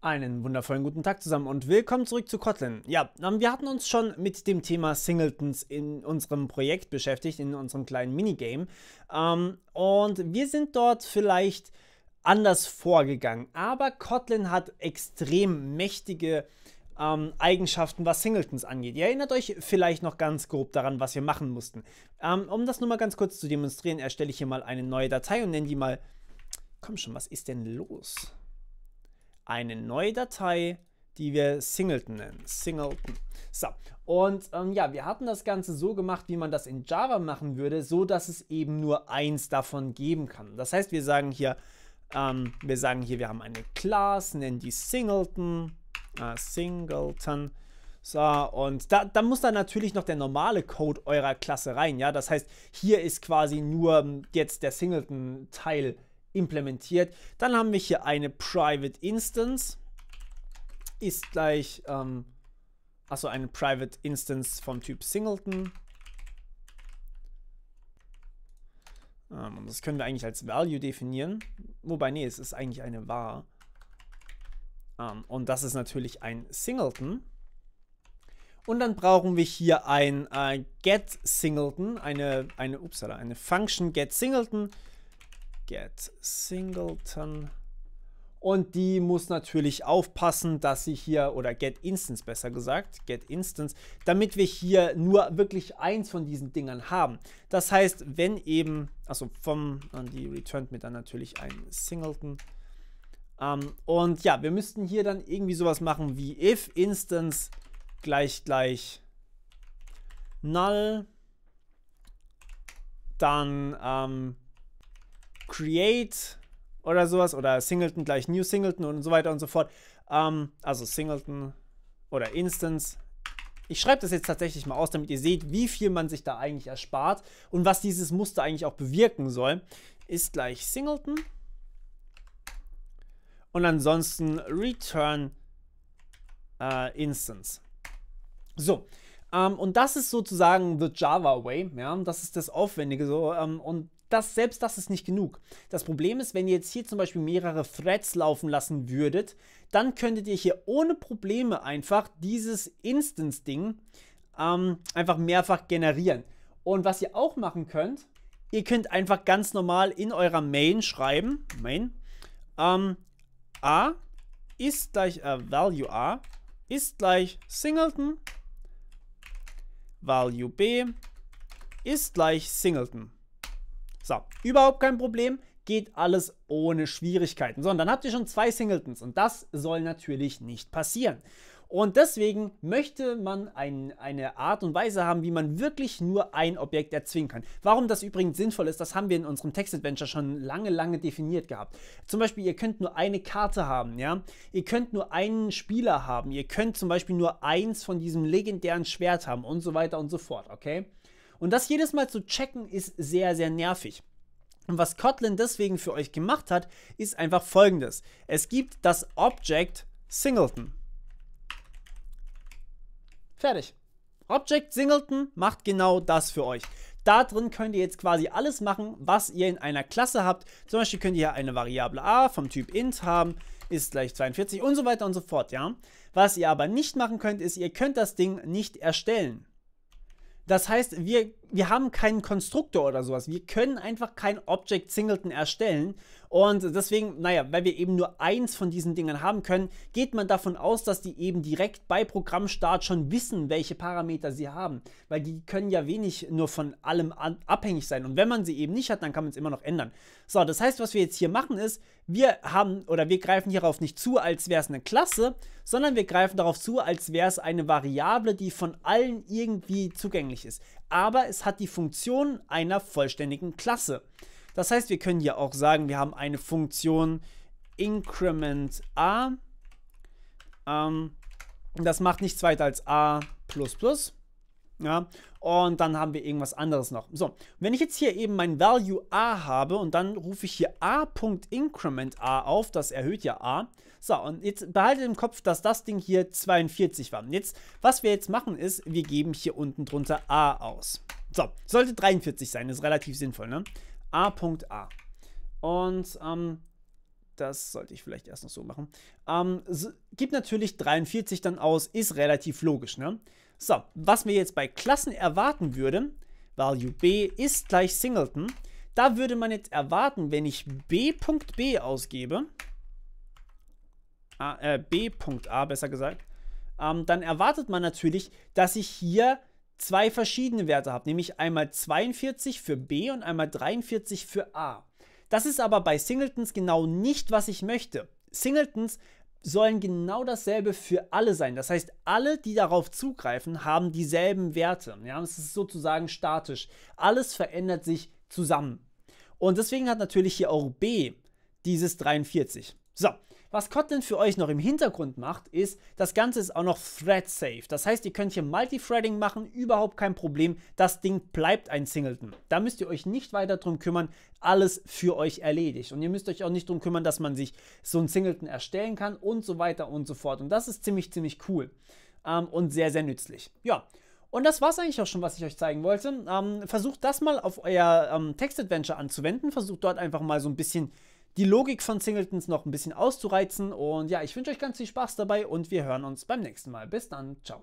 Einen wundervollen guten Tag zusammen und willkommen zurück zu Kotlin. Ja, ähm, wir hatten uns schon mit dem Thema Singletons in unserem Projekt beschäftigt, in unserem kleinen Minigame. Ähm, und wir sind dort vielleicht anders vorgegangen. Aber Kotlin hat extrem mächtige ähm, Eigenschaften, was Singletons angeht. Ihr erinnert euch vielleicht noch ganz grob daran, was wir machen mussten. Ähm, um das nur mal ganz kurz zu demonstrieren, erstelle ich hier mal eine neue Datei und nenne die mal. Komm schon, was ist denn los? eine neue Datei, die wir Singleton nennen. Singleton. So, und ähm, ja, wir hatten das Ganze so gemacht, wie man das in Java machen würde, so dass es eben nur eins davon geben kann. Das heißt, wir sagen hier, ähm, wir sagen hier, wir haben eine Class, nennen die Singleton, äh, Singleton. So, und da, da, muss dann natürlich noch der normale Code eurer Klasse rein, ja. Das heißt, hier ist quasi nur ähm, jetzt der Singleton-Teil implementiert. Dann haben wir hier eine Private Instance. Ist gleich, ähm, also eine Private Instance vom Typ Singleton. Ähm, das können wir eigentlich als Value definieren. Wobei, nee, es ist eigentlich eine Var. Ähm, und das ist natürlich ein Singleton. Und dann brauchen wir hier ein äh, get eine, eine, upsala, eine Function getSingleton. Singleton, get singleton. Und die muss natürlich aufpassen, dass sie hier, oder get instance besser gesagt, get instance, damit wir hier nur wirklich eins von diesen Dingern haben. Das heißt, wenn eben, also vom, die returnt mir dann natürlich ein Singleton. Ähm, und ja, wir müssten hier dann irgendwie sowas machen wie if instance gleich gleich null, dann ähm, create oder sowas oder Singleton gleich New Singleton und so weiter und so fort. Ähm, also Singleton oder Instance. Ich schreibe das jetzt tatsächlich mal aus, damit ihr seht, wie viel man sich da eigentlich erspart und was dieses Muster eigentlich auch bewirken soll. Ist gleich Singleton. Und ansonsten return äh, Instance. So, ähm, und das ist sozusagen the Java Way, ja, das ist das Aufwendige so, ähm, und das, selbst das ist nicht genug. Das Problem ist, wenn ihr jetzt hier zum Beispiel mehrere Threads laufen lassen würdet, dann könntet ihr hier ohne Probleme einfach dieses Instance-Ding ähm, einfach mehrfach generieren. Und was ihr auch machen könnt, ihr könnt einfach ganz normal in eurer Main schreiben, Main, ähm, a ist gleich, äh, value a ist gleich Singleton, value b ist gleich Singleton. So, überhaupt kein Problem, geht alles ohne Schwierigkeiten. So, und dann habt ihr schon zwei Singletons und das soll natürlich nicht passieren. Und deswegen möchte man ein, eine Art und Weise haben, wie man wirklich nur ein Objekt erzwingen kann. Warum das übrigens sinnvoll ist, das haben wir in unserem Text-Adventure schon lange, lange definiert gehabt. Zum Beispiel, ihr könnt nur eine Karte haben, ja. Ihr könnt nur einen Spieler haben. Ihr könnt zum Beispiel nur eins von diesem legendären Schwert haben und so weiter und so fort, okay? Und das jedes Mal zu checken ist sehr, sehr nervig. Und was Kotlin deswegen für euch gemacht hat, ist einfach folgendes. Es gibt das Object Singleton. Fertig. Object Singleton macht genau das für euch. Da drin könnt ihr jetzt quasi alles machen, was ihr in einer Klasse habt. Zum Beispiel könnt ihr eine Variable a vom Typ int haben, ist gleich 42 und so weiter und so fort, ja. Was ihr aber nicht machen könnt, ist, ihr könnt das Ding nicht erstellen. Das heißt, wir, wir haben keinen Konstruktor oder sowas. Wir können einfach kein Object Singleton erstellen, und deswegen, naja, weil wir eben nur eins von diesen Dingern haben können, geht man davon aus, dass die eben direkt bei Programmstart schon wissen, welche Parameter sie haben. Weil die können ja wenig nur von allem abhängig sein. Und wenn man sie eben nicht hat, dann kann man es immer noch ändern. So, das heißt, was wir jetzt hier machen ist, wir haben oder wir greifen hierauf nicht zu, als wäre es eine Klasse, sondern wir greifen darauf zu, als wäre es eine Variable, die von allen irgendwie zugänglich ist. Aber es hat die Funktion einer vollständigen Klasse. Das heißt, wir können ja auch sagen, wir haben eine Funktion increment a. Ähm, das macht nichts weiter als a. Ja, und dann haben wir irgendwas anderes noch. So, wenn ich jetzt hier eben mein Value a habe und dann rufe ich hier a.increment a auf, das erhöht ja a. So, und jetzt behaltet im Kopf, dass das Ding hier 42 war. Jetzt, was wir jetzt machen ist, wir geben hier unten drunter a aus. So, sollte 43 sein, ist relativ sinnvoll, ne? A.A. Und ähm, das sollte ich vielleicht erst noch so machen. Ähm, gibt natürlich 43 dann aus, ist relativ logisch, ne? So, was wir jetzt bei Klassen erwarten würde, Value B ist gleich Singleton, da würde man jetzt erwarten, wenn ich B.B ausgebe, A, äh, B.A besser gesagt, ähm, dann erwartet man natürlich, dass ich hier zwei verschiedene Werte habe, nämlich einmal 42 für B und einmal 43 für A. Das ist aber bei Singletons genau nicht, was ich möchte. Singletons sollen genau dasselbe für alle sein. Das heißt, alle, die darauf zugreifen, haben dieselben Werte. Ja, es ist sozusagen statisch. Alles verändert sich zusammen. Und deswegen hat natürlich hier auch B dieses 43. So, was Kotlin für euch noch im Hintergrund macht, ist, das Ganze ist auch noch thread-safe. Das heißt, ihr könnt hier Multithreading machen, überhaupt kein Problem. Das Ding bleibt ein Singleton. Da müsst ihr euch nicht weiter drum kümmern, alles für euch erledigt. Und ihr müsst euch auch nicht drum kümmern, dass man sich so ein Singleton erstellen kann und so weiter und so fort. Und das ist ziemlich, ziemlich cool ähm, und sehr, sehr nützlich. Ja. Und das war es eigentlich auch schon, was ich euch zeigen wollte. Ähm, versucht das mal auf euer ähm, Text-Adventure anzuwenden. Versucht dort einfach mal so ein bisschen die Logik von Singletons noch ein bisschen auszureizen. Und ja, ich wünsche euch ganz viel Spaß dabei und wir hören uns beim nächsten Mal. Bis dann, ciao.